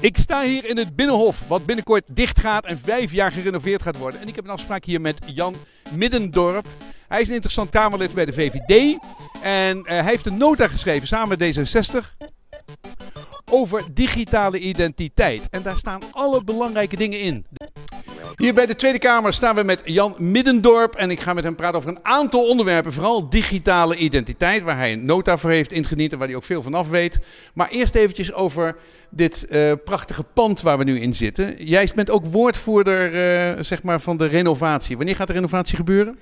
Ik sta hier in het Binnenhof, wat binnenkort dicht gaat en vijf jaar gerenoveerd gaat worden. En ik heb een afspraak hier met Jan Middendorp. Hij is een interessant Kamerlid bij de VVD. En eh, hij heeft een nota geschreven samen met D66 over digitale identiteit. En daar staan alle belangrijke dingen in. Hier bij de Tweede Kamer staan we met Jan Middendorp en ik ga met hem praten over een aantal onderwerpen, vooral digitale identiteit, waar hij een nota voor heeft ingediend en waar hij ook veel van af weet. Maar eerst eventjes over dit eh, prachtige pand waar we nu in zitten. Jij bent ook woordvoerder eh, zeg maar van de renovatie. Wanneer gaat de renovatie gebeuren?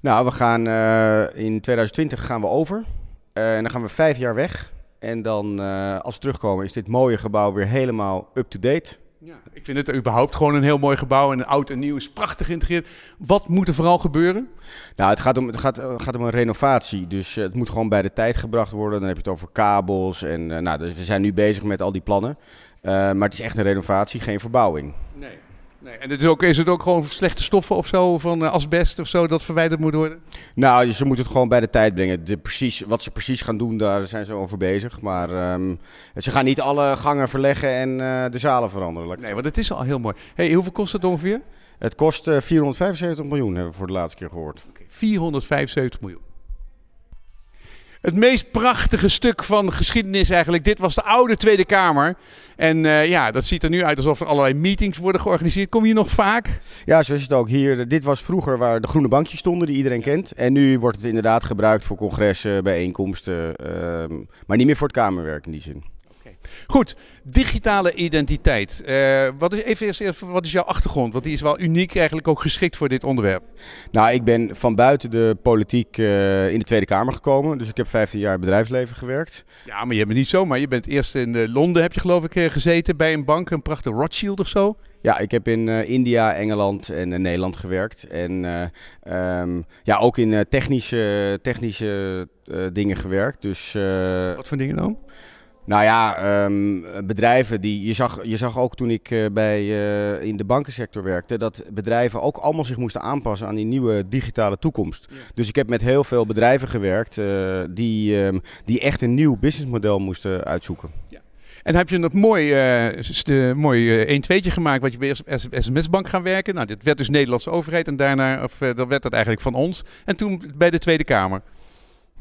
Nou, we gaan eh, in 2020 gaan we over. en dan gaan we vijf jaar weg. En dan, als we terugkomen, is dit mooie gebouw weer helemaal up-to-date. Ja, ik vind het überhaupt gewoon een heel mooi gebouw. En oud en nieuw is prachtig geïntegreerd. Wat moet er vooral gebeuren? Nou, het gaat om, het gaat, eh, gaat om een renovatie. Dus eh, het moet gewoon bij de tijd gebracht worden. Dan heb je het over kabels. En, eh, nou, dus we zijn nu bezig met al die plannen. maar het is echt een renovatie, geen verbouwing. Nee. Nee, en het is, ook, is het ook gewoon slechte stoffen of zo, van eh, asbest of zo, dat verwijderd moet worden? Nou, ze moeten het gewoon bij de tijd brengen. precies, wat ze precies gaan doen, daar zijn ze over bezig. Maar ehm, ze gaan niet alle gangen verleggen en eh, de zalen veranderen. Nee, want het is al heel mooi. Hey, hoeveel kost het ongeveer? Het kost 475 eh, miljoen, hebben we voor de laatste keer gehoord. 475 miljoen het meest prachtige stuk van geschiedenis eigenlijk. Dit was de oude Tweede Kamer. En eh, ja, dat ziet er nu uit alsof er allerlei meetings worden georganiseerd. Kom je nog vaak? Ja, zo is het ook hier. Dit was vroeger waar de groene bankjes stonden, die iedereen kent. En nu wordt het inderdaad gebruikt voor congressen, bijeenkomsten. Ehm, maar niet meer voor het kamerwerk in die zin. Goed, digitale identiteit. Eh, wat, is, even, wat is jouw achtergrond? Want die is wel uniek eigenlijk ook geschikt voor dit onderwerp. Nou, ik ben van buiten de politiek eh, in de Tweede Kamer gekomen. Dus ik heb 15 jaar bedrijfsleven gewerkt. Ja, maar je bent niet zo. Maar Je bent eerst in eh, Londen, heb je geloof ik, gezeten bij een bank. Een prachtige Rothschild of zo. Ja, ik heb in India, Engeland en Nederland gewerkt. En ehm, ja, ook in technische, technische dingen gewerkt. Dus, Wat voor dingen dan? Nou ja, ehm, bedrijven die. Je zag, je zag ook toen ik eh, bij, eh, in de bankensector werkte. dat bedrijven ook allemaal zich moesten aanpassen aan die nieuwe digitale toekomst. Dus ik heb met heel veel bedrijven gewerkt. Eh, die, ehm, die echt een nieuw businessmodel moesten uitzoeken. Ja. En heb je dat mooi, uh, mooi gemaakt, wat je bij SMS-bank gaan werken? Nou, dit werd dus Nederlandse overheid en daarna, of werd dat eigenlijk van ons. En toen bij de Tweede Kamer.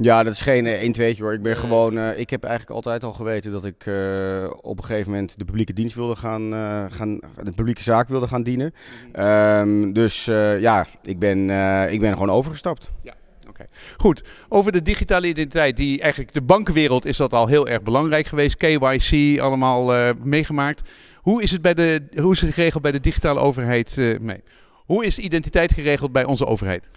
Ja, dat is geen eh, een 2 hoor. Ik ben gewoon. Eh, ik heb eigenlijk altijd al geweten dat ik eh, op een gegeven moment de publieke dienst wilde gaan, gaan de publieke zaak wilde gaan dienen. Mhm. Ehm, dus ja, ik ben, ik ben gewoon overgestapt. Ja. Goed, over de digitale identiteit, die eigenlijk de bankenwereld is dat al heel erg belangrijk geweest. KYC, allemaal meegemaakt. Hoe is het, bij de, hoe is het geregeld bij de digitale overheid mee? Hoe is identiteit geregeld bij onze overheid?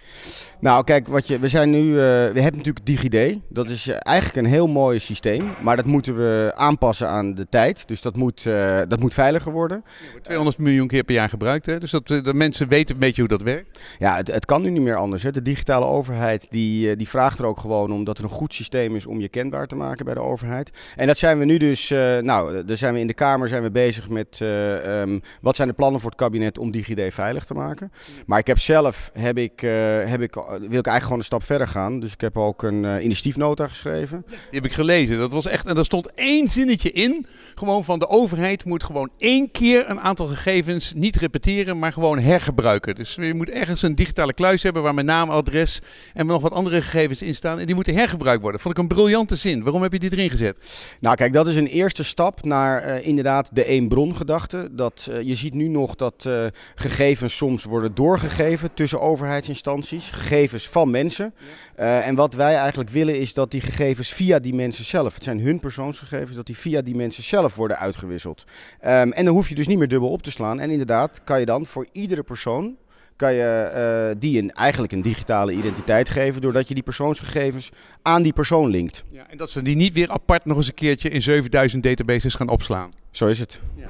Nou, kijk, wat je, we zijn nu. Eh, we hebben natuurlijk DigiD. Dat is eh, eigenlijk een heel mooi systeem. Maar dat moeten we aanpassen aan de tijd. Dus dat moet, eh, dat moet veiliger worden. 200 miljoen keer per jaar gebruikt. Hè? Dus dat de mensen weten een beetje hoe dat werkt. Ja, het, het kan nu niet meer anders. Hè? De digitale overheid die, die vraagt er ook gewoon om dat er een goed systeem is om je kenbaar te maken bij de overheid. En dat zijn we nu dus. nou, daar zijn we in de Kamer zijn we bezig met. Ehm, wat zijn de plannen voor het kabinet om DigiD veilig te maken? Maar ik heb zelf, heb ik, eh, heb ik, eh, wil ik eigenlijk gewoon een stap verder gaan. Dus ik heb ook een eh, initiatiefnota geschreven. Die heb ik gelezen. Dat was echt, en daar stond één zinnetje in. Gewoon van de overheid moet gewoon één keer een aantal gegevens niet repeteren, maar gewoon hergebruiken. Dus je moet ergens een digitale kluis hebben waar mijn naam, adres en nog wat andere gegevens in staan. En die moeten hergebruikt worden. Vond ik een briljante zin. Waarom heb je die erin gezet? Nou, kijk, dat is een eerste stap naar inderdaad de één bron gedachte. Dat je ziet nu nog dat gegevens soms worden worden doorgegeven tussen overheidsinstanties, gegevens van mensen. Eh, en wat wij eigenlijk willen is dat die gegevens via die mensen zelf, het zijn hun persoonsgegevens, dat die via die mensen zelf worden uitgewisseld. Ehm, en dan hoef je dus niet meer dubbel op te slaan. En inderdaad, kan je dan voor iedere persoon kan je eh, die een, eigenlijk een digitale identiteit geven. doordat je die persoonsgegevens aan die persoon linkt. Ja, en dat ze die niet weer apart nog eens een keertje in 7000 databases gaan opslaan. Zo is het. Ja.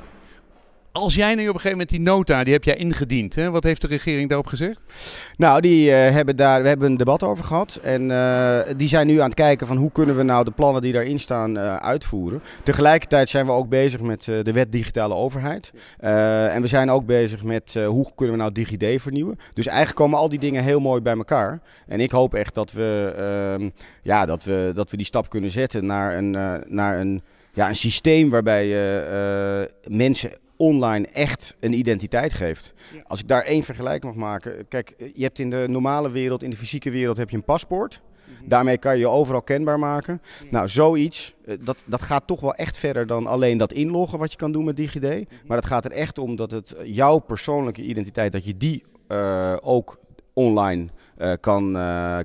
Als jij nu op een gegeven moment die nota, die heb jij ingediend. Hè? Wat heeft de regering daarop gezegd? Nou, die eh, hebben daar, we hebben een debat over gehad. En eh, die zijn nu aan het kijken van hoe kunnen we nou de plannen die daarin staan eh, uitvoeren. Tegelijkertijd zijn we ook bezig met de wet digitale overheid. en we zijn ook bezig met hoe kunnen we nou DigiD vernieuwen. Dus eigenlijk komen al die dingen heel mooi bij elkaar. En ik hoop echt dat we, ehm, ja, dat we, dat we die stap kunnen zetten naar een... naar een ja, een systeem waarbij mensen online echt een identiteit geeft. Als ik daar één vergelijk mag maken. Kijk, je hebt in de normale wereld, in de fysieke wereld, heb je een paspoort. Mhm. Daarmee kan je je overal kenbaar maken. Nou, zoiets, eh, dat, dat gaat toch wel echt verder dan alleen dat inloggen wat je kan doen met DigiD. Mhm. Maar het gaat er echt om dat het jouw persoonlijke identiteit, dat je die eh, ook online eh, kan,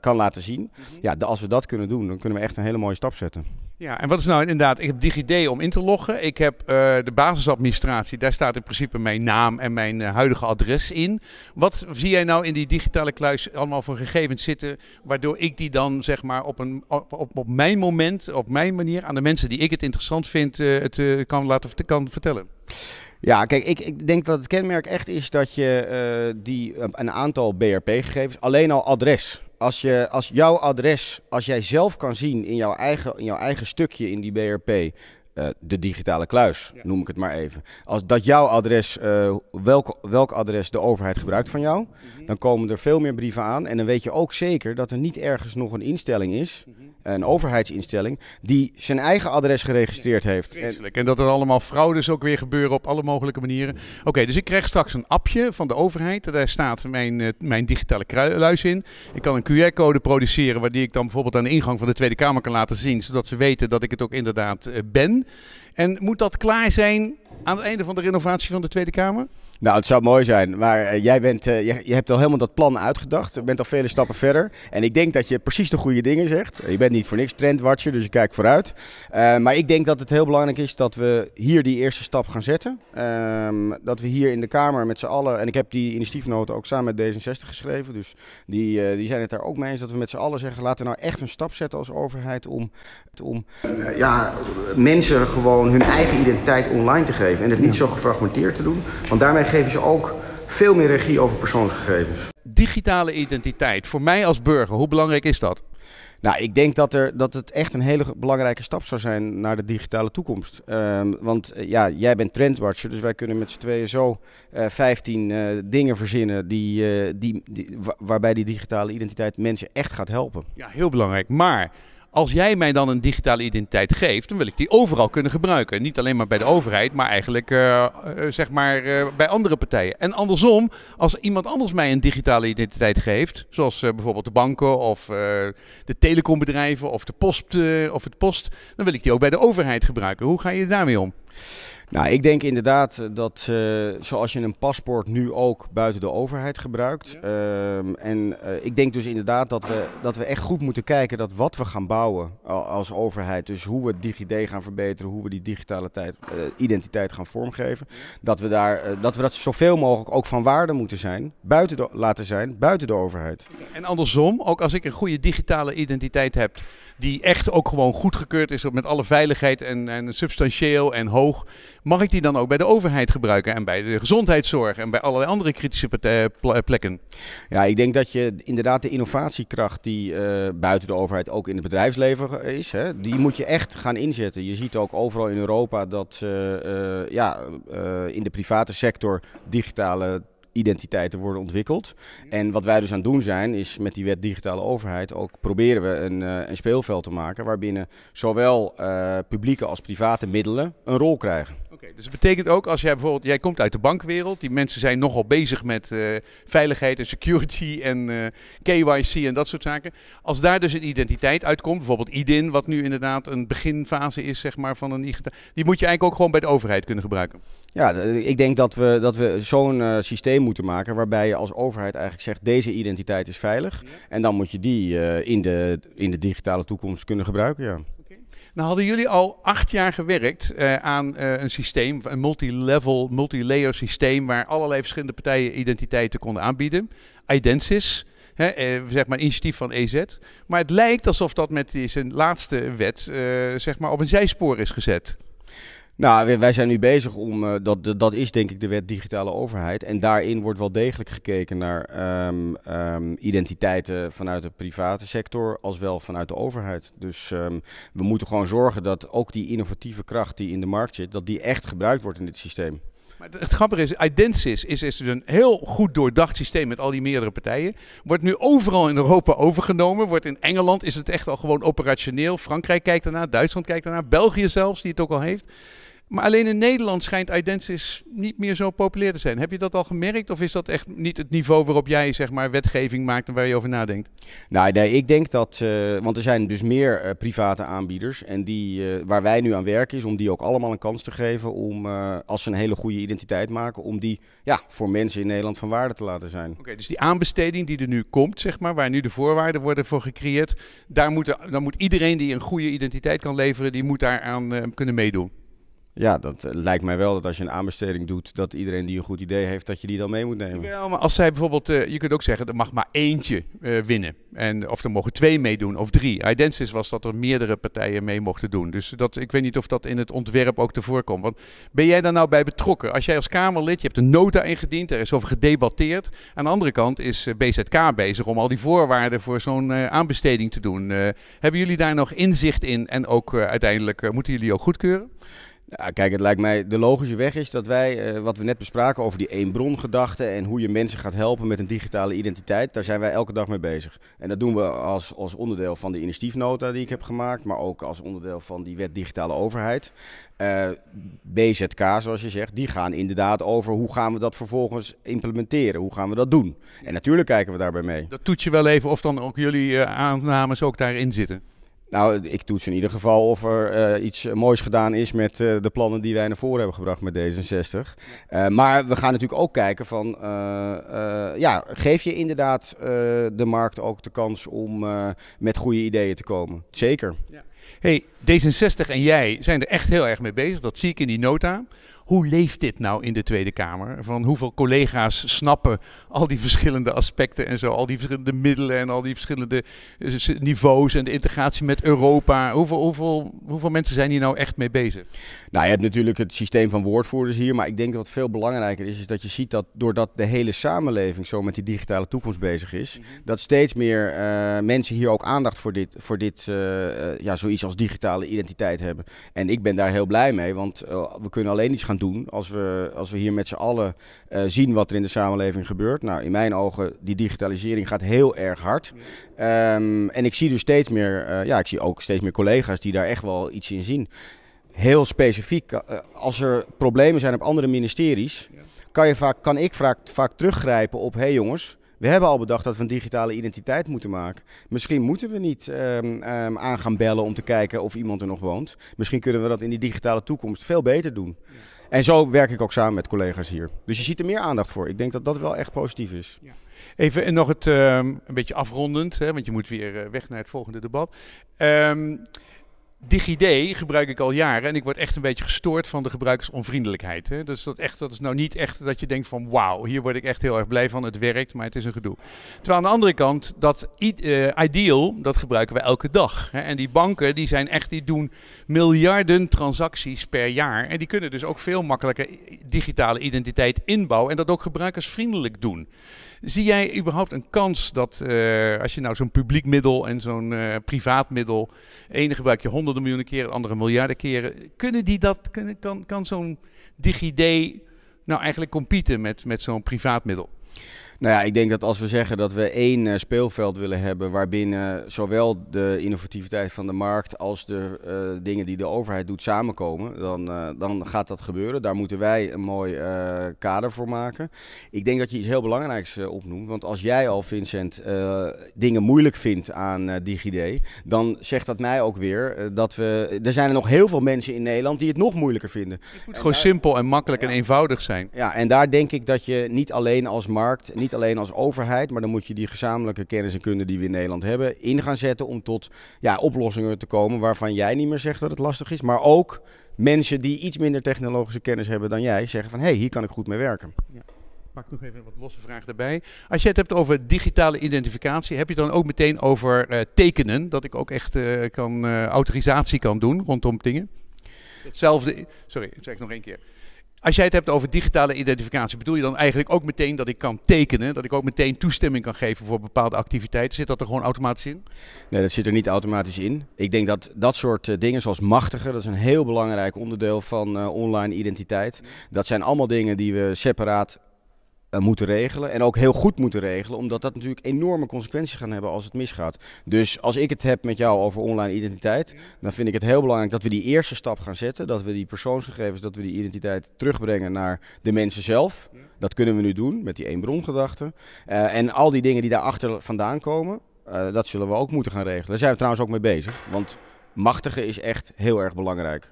kan laten zien. Mhm. Ja, als we dat kunnen doen, dan kunnen we echt een hele mooie stap zetten. Ja, en wat is nou inderdaad, ik heb DigiD om in te loggen. Ik heb eh, de basisadministratie, daar staat in principe mijn naam en mijn eh, huidige adres in. Wat zie jij nou in die digitale kluis allemaal voor gegevens zitten, waardoor ik die dan zeg maar op, een, op, op, mijn moment, op mijn manier, aan de mensen die ik het interessant vind, eh, het kan laten kan vertellen? Ja, kijk, ik, ik, denk dat het kenmerk echt is dat je die, een aantal BRP-gegevens, alleen al adres als, je, als jouw adres, als jij zelf kan zien in jouw eigen, in jouw eigen stukje in die BRP eh, de digitale kluis, noem ik het maar even. Als dat jouw adres, eh, welk, welk adres de overheid gebruikt van jou, mhm. dan komen er veel meer brieven aan. En dan weet je ook zeker dat er niet ergens nog een instelling is, mhm. een overheidsinstelling, die zijn eigen adres geregistreerd heeft. En, en, dat er allemaal fraudes ook weer gebeuren op alle mogelijke manieren. Oké, dus ik krijg straks een appje van de overheid. Daar staat mijn, eh, mijn digitale kluis in. Ik kan een QR-code produceren, waar die ik dan bijvoorbeeld aan de ingang van de Tweede Kamer kan laten zien, zodat ze weten dat ik het ook inderdaad ben. En moet dat klaar zijn aan het einde van de renovatie van de Tweede Kamer? Nou, het zou mooi zijn. Maar eh, jij bent, eh, je, je, hebt al helemaal dat plan uitgedacht. Je bent al vele stappen verder. En ik denk dat je precies de goede dingen zegt. Je bent niet voor niks trendwatcher, dus je kijkt vooruit. Eh, maar ik denk dat het heel belangrijk is dat we hier die eerste stap gaan zetten. Ehm, dat we hier in de Kamer met z'n allen... En ik heb die initiatiefnoten ook samen met D66 geschreven. Dus die, die zijn het daar ook mee eens. Dat we met z'n allen zeggen, laten we nou echt een stap zetten als overheid... om, om ja, mensen gewoon hun eigen identiteit online te geven. En het niet zo gefragmenteerd te doen. Want daarmee ze ook veel meer regie over persoonsgegevens. Digitale identiteit, voor mij als burger, hoe belangrijk is dat? Nou, ik denk dat, er, dat het echt een hele belangrijke stap zou zijn naar de digitale toekomst. Ehm, want eh, ja, jij bent trendwatcher, dus wij kunnen met z'n tweeën zo uh, eh, 15 eh, dingen verzinnen die, die, die, waarbij die digitale identiteit mensen echt gaat helpen. Ja, heel belangrijk. Maar als jij mij dan een digitale identiteit geeft, dan wil ik die overal kunnen gebruiken. Niet alleen maar bij de overheid, maar eigenlijk eh, eh, zeg maar, eh, bij andere partijen. En andersom, als iemand anders mij een digitale identiteit geeft, zoals bijvoorbeeld de banken of de telecombedrijven of de post, of het post, dan wil ik die ook bij de overheid gebruiken. Hoe ga je daarmee om? Nou, ik denk inderdaad eh, dat eh, zoals je een paspoort nu ook buiten de overheid gebruikt. Ehm, en eh, ik denk dus inderdaad dat we, dat we echt goed moeten kijken dat wat we gaan bouwen als overheid. Dus hoe we DigiD gaan verbeteren, hoe we die digitale identiteit gaan vormgeven. Dat we, daar, dat we dat zoveel mogelijk ook van waarde moeten zijn, buiten laten zijn, buiten de overheid. En andersom, ook als ik een goede digitale identiteit heb die echt ook gewoon goedgekeurd is met alle veiligheid en, en substantieel en hoog. Mag ik die dan ook bij de overheid gebruiken en bij de gezondheidszorg en bij allerlei andere kritische eh, plekken? Ja, ik denk dat je inderdaad de innovatiekracht die eh, buiten de overheid ook in het bedrijfsleven is, hè, die moet je echt gaan inzetten. Je ziet ook overal in Europa dat eh, ja, in de private sector digitale identiteiten worden ontwikkeld. En wat wij dus aan het doen zijn, is met die wet digitale overheid ook proberen we een, eh, een speelveld te maken waarbinnen zowel eh, publieke als private middelen een rol krijgen. Oké, dus het betekent ook als jij bijvoorbeeld, jij komt uit de bankwereld, die mensen zijn nogal bezig met eh, veiligheid en security en KYC en dat soort zaken. Als daar dus een identiteit uitkomt, bijvoorbeeld IDIN, wat nu inderdaad een beginfase is zeg maar, van een digitale, die moet je eigenlijk ook gewoon bij de overheid kunnen gebruiken. Ja, ik denk dat we, dat we zo'n eh, systeem moeten maken waarbij je als overheid eigenlijk zegt deze identiteit is veilig. En dan moet je die eh, in, de, in de digitale toekomst kunnen gebruiken. Ja. Nou hadden jullie al acht jaar gewerkt eh, aan een systeem, een multi-level, multi-layer systeem waar allerlei verschillende partijen identiteiten konden aanbieden. Identis, zeg maar initiatief van EZ. Maar het lijkt alsof dat met zijn laatste wet zeg maar op een zijspoor is gezet. Nou, wij zijn nu bezig om, eh, dat, dat is denk ik de wet digitale overheid. En daarin wordt wel degelijk gekeken naar ehm, ehm, identiteiten vanuit de private sector als wel vanuit de overheid. Dus ehm, we moeten gewoon zorgen dat ook die innovatieve kracht die in de markt zit, dat die echt gebruikt wordt in dit systeem. Maar het, grappige is, Identis is, is dus een heel goed doordacht systeem met al die meerdere partijen. Wordt nu overal in Europa overgenomen. Wordt in Engeland is het echt al gewoon operationeel. Frankrijk kijkt ernaar, Duitsland kijkt ernaar, België zelfs, die het ook al heeft. Maar alleen in Nederland schijnt Identis niet meer zo populair te zijn. Heb je dat al gemerkt? Of is dat echt niet het niveau waarop jij zeg maar, wetgeving maakt en waar je over nadenkt? Nou, nee, ik denk dat. Eh, want er zijn dus meer eh, private aanbieders. En die, eh, waar wij nu aan werken is om die ook allemaal een kans te geven. Om, als ze een hele goede identiteit maken, om die ja, voor mensen in Nederland van waarde te laten zijn. Oké, dus die aanbesteding die er nu komt, zeg maar, waar nu de voorwaarden worden voor gecreëerd. Daar moet, daar moet iedereen die een goede identiteit kan leveren, die moet daaraan kunnen meedoen. Ja, dat eh, lijkt mij wel dat als je een aanbesteding doet, dat iedereen die een goed idee heeft, dat je die dan mee moet nemen. Ja, maar als zij bijvoorbeeld, eh, je kunt ook zeggen, er mag maar eentje eh, winnen. En, of er mogen twee meedoen, of drie. Identis was dat er meerdere partijen mee mochten doen. Dus dat, ik weet niet of dat in het ontwerp ook te voorkomt. Want ben jij daar nou bij betrokken? Als jij als Kamerlid, je hebt een nota ingediend, er is over gedebatteerd. Aan de andere kant is BZK bezig om al die voorwaarden voor zo'n aanbesteding te doen. hebben jullie daar nog inzicht in en ook uiteindelijk moeten jullie ook goedkeuren? kijk, het lijkt mij de logische weg is dat wij, eh, wat we net bespraken over die één bron gedachte en hoe je mensen gaat helpen met een digitale identiteit, daar zijn wij elke dag mee bezig. En dat doen we als, als onderdeel van de initiatiefnota die ik heb gemaakt, maar ook als onderdeel van die wet digitale overheid. Eh, BZK, zoals je zegt, die gaan inderdaad over hoe gaan we dat vervolgens implementeren, hoe gaan we dat doen. En natuurlijk kijken we daarbij mee. Dat toets je wel even of dan ook jullie uh, aannames ook daarin zitten. Nou, ik toets in ieder geval of er eh, iets moois gedaan is met eh, de plannen die wij naar voren hebben gebracht met D66. Eh, maar we gaan natuurlijk ook kijken van, ja, geef je inderdaad de markt ook de kans om met goede ideeën te komen? Zeker. Ja hey, D66 en jij zijn er echt heel erg mee bezig. Dat zie ik in die nota. Hoe leeft dit nou in de Tweede Kamer? Van hoeveel collega's snappen al die verschillende aspecten en zo, al die verschillende middelen en al die verschillende eh, niveaus en de integratie met Europa? Hoeveel, hoeveel, hoeveel mensen zijn hier nou echt mee bezig? Nou, je hebt natuurlijk het systeem van woordvoerders hier, maar ik denk dat wat veel belangrijker is, is dat je ziet dat doordat de hele samenleving zo met die digitale toekomst bezig is, mhm. dat steeds meer eh, mensen hier ook aandacht voor dit, voor dit eh, ja, iets als digitale identiteit hebben. En ik ben daar heel blij mee, want eh, we kunnen alleen iets gaan doen als we, als we hier met z'n allen eh, zien wat er in de samenleving gebeurt. Nou, in mijn ogen, die digitalisering gaat heel erg hard. Ehm, en ik zie dus steeds meer, eh, ja, ik zie ook steeds meer collega's die daar echt wel iets in zien. Heel specifiek, als er problemen zijn op andere ministeries, kan, je vaak, kan ik vaak, vaak teruggrijpen op, hé hey jongens, we hebben al bedacht dat we een digitale identiteit moeten maken. Misschien moeten we niet ehm, ehm, aan gaan bellen om te kijken of iemand er nog woont. Misschien kunnen we dat in die digitale toekomst veel beter doen. En zo werk ik ook samen met collega's hier. Dus je ziet er meer aandacht voor. Ik denk dat dat wel echt positief is. Even en nog het, ehm, een beetje afrondend, hè, want je moet weer eh, weg naar het volgende debat. DigiD gebruik ik al jaren en ik word echt een beetje gestoord van de gebruikersonvriendelijkheid. Hè? Dus dat, echt, dat is nou niet echt dat je denkt van wauw, hier word ik echt heel erg blij van, het werkt, maar het is een gedoe. Terwijl aan de andere kant, dat eh, Ideal, dat gebruiken we elke dag. Hè? En die banken, die zijn echt, die doen miljarden transacties per jaar. En die kunnen dus ook veel makkelijker digitale identiteit inbouwen en dat ook gebruikersvriendelijk doen. Zie jij überhaupt een kans dat eh, als je nou zo'n publiek middel en zo'n uh, privaat middel, ene gebruik je honderden miljoenen keren, andere miljarden keren, kunnen die dat, kunnen, kan, kan zo'n DigiD nou eigenlijk competen met, met zo'n privaat middel? Nou ja, ik denk dat als we zeggen dat we één eh, speelveld willen hebben waarbinnen zowel de innovativiteit van de markt als de eh, dingen die de overheid doet samenkomen, dan, eh, dan gaat dat gebeuren. Daar moeten wij een mooi kader voor maken. Ik denk dat je iets heel belangrijks opnoemt, want als jij al, Vincent, dingen moeilijk vindt aan DigiD, dan zegt dat mij ook weer dat we. Er zijn er nog heel veel mensen in Nederland die het nog moeilijker vinden. Het moet gewoon simpel en makkelijk en eenvoudig zijn. Ja, en daar denk ik dat je niet alleen als markt, niet niet alleen als overheid, maar dan moet je die gezamenlijke kennis en kunde die we in Nederland hebben in gaan zetten om tot ja, oplossingen te komen waarvan jij niet meer zegt dat het lastig is, maar ook mensen die iets minder technologische kennis hebben dan jij zeggen van hé, hey, hier kan ik goed mee werken. Ja pak nog even wat losse vraag erbij. Als je het hebt over digitale identificatie, heb je dan ook meteen over eh, tekenen? Dat ik ook echt eh, kan, eh, autorisatie kan doen rondom dingen? Hetzelfde, sorry, ik zeg nog één keer. Als jij het hebt over digitale identificatie, bedoel je dan eigenlijk ook meteen dat ik kan tekenen, dat ik ook meteen toestemming kan geven voor bepaalde activiteiten? Zit dat er gewoon automatisch in? Nee, dat zit er niet automatisch in. Ik denk dat dat soort eh, dingen zoals machtigen, dat is een heel belangrijk onderdeel van eh, online identiteit. Dat zijn allemaal dingen die we separaat eh, moeten regelen. En ook heel goed moeten regelen. Omdat dat natuurlijk enorme consequenties gaan hebben als het misgaat. Dus als ik het heb met jou over online identiteit. Dan vind ik het heel belangrijk dat we die eerste stap gaan zetten. Dat we die persoonsgegevens, dat we die identiteit terugbrengen naar de mensen zelf. Dat kunnen we nu doen met die één gedachte. Uh, eh, en al die dingen die daarachter vandaan komen. Eh, dat zullen we ook moeten gaan regelen. Daar zijn we trouwens ook mee bezig. Want machtigen is echt heel erg belangrijk.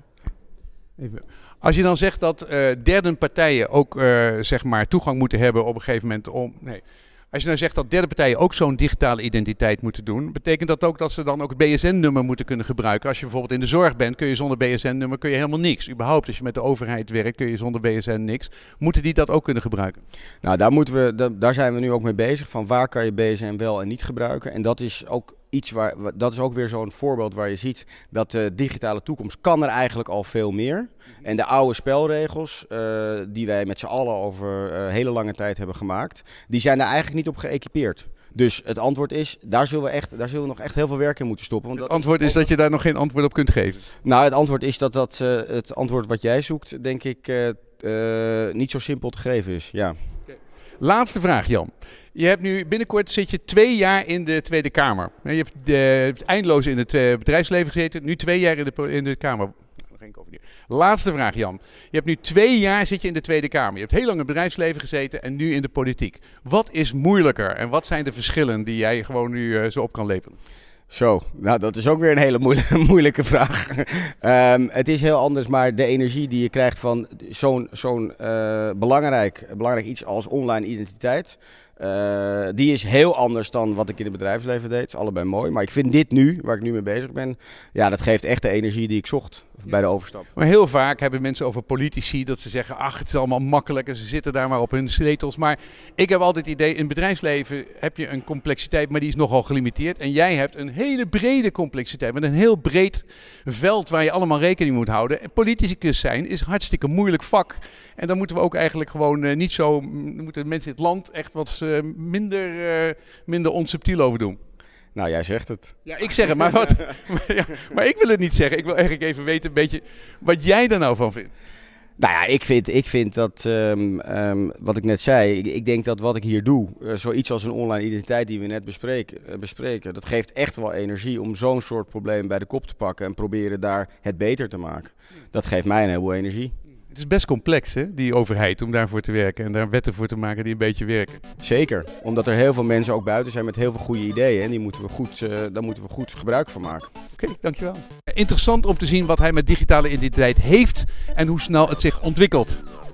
Als je dan zegt dat uh, eh, derde partijen ook eh, zeg maar toegang moeten hebben op een gegeven moment om. Nee. Als je nou zegt dat derde partijen ook zo'n digitale identiteit moeten doen, betekent dat ook dat ze dan ook het BSN-nummer moeten kunnen gebruiken? Als je bijvoorbeeld in de zorg bent, kun je zonder BSN-nummer kun je helemaal niks. Überhaupt, als je met de overheid werkt, kun je zonder BSN niks. Moeten die dat ook kunnen gebruiken? Nou, daar, moeten we, daar zijn we nu ook mee bezig, van waar kan je BSN wel en niet gebruiken. En dat is ook waar, dat is ook weer zo'n voorbeeld waar je ziet dat de digitale toekomst kan er eigenlijk al veel meer. Mhm. En de oude spelregels eh, die wij met z'n allen over uh, hele lange tijd hebben gemaakt, die zijn daar eigenlijk niet op geëquipeerd. Dus het antwoord is, daar zullen we, echt, daar zullen we nog echt heel veel werk in moeten stoppen. Want het antwoord is dat je daar nog geen antwoord op kunt geven? Nou, het antwoord is dat, dat eh, het antwoord wat jij zoekt, denk ik, niet zo simpel te geven is, ja. Laatste vraag, Jan. Je hebt nu binnenkort zit je twee jaar in de Tweede Kamer. Je hebt de, eh, eindeloos in het eh, bedrijfsleven gezeten, nu twee jaar in de, in de Kamer. Laatste vraag, Jan. Je hebt nu twee jaar zit je in de Tweede Kamer. Je hebt heel lang in het bedrijfsleven gezeten en nu in de politiek. Wat is moeilijker en wat zijn de verschillen die jij gewoon nu eh, zo op kan lepelen? Zo, nou dat is ook weer een hele moeilijke, moeilijke vraag. Ehm, het is heel anders, maar de energie die je krijgt van zo'n zo'n eh, belangrijk, belangrijk iets als online identiteit, eh, die is heel anders dan wat ik in het bedrijfsleven deed. Het is allebei mooi, maar ik vind dit nu, waar ik nu mee bezig ben, ja, dat geeft echt de energie die ik zocht bij de overstap. Maar heel vaak hebben mensen over politici dat ze zeggen: ach, het is allemaal makkelijk en ze zitten daar maar op hun zetels. Maar ik heb altijd het idee: in bedrijfsleven heb je een complexiteit, maar die is nogal gelimiteerd. En jij hebt een hele brede complexiteit met een heel breed veld waar je allemaal rekening moet houden. En politicus zijn is hartstikke moeilijk vak. En dan moeten we ook eigenlijk gewoon eh, niet zo. moeten mensen in het land echt wat eh, minder, eh, minder onsubtiel over doen. Nou, jij zegt het. Ja, ik zeg het, maar, wat, maar, ja, maar, ik wil het niet zeggen. Ik wil eigenlijk even weten een beetje wat jij daar nou van vindt. Nou ja, ik vind, ik vind dat, ehm, ehm, wat ik net zei, ik, denk dat wat ik hier doe, eh, zoiets als een online identiteit die we net bespreken, eh, bespreken dat geeft echt wel energie om zo'n soort probleem bij de kop te pakken en proberen daar het beter te maken. Dat geeft mij een heleboel energie. Het is best complex, hè, die overheid, om daarvoor te werken en daar wetten voor te maken die een beetje werken. Zeker, omdat er heel veel mensen ook buiten zijn met heel veel goede ideeën en die moeten we goed, uh, daar moeten we goed gebruik van maken. Oké, dankjewel. Interessant om te zien wat hij met digitale identiteit heeft en hoe snel het zich ontwikkelt.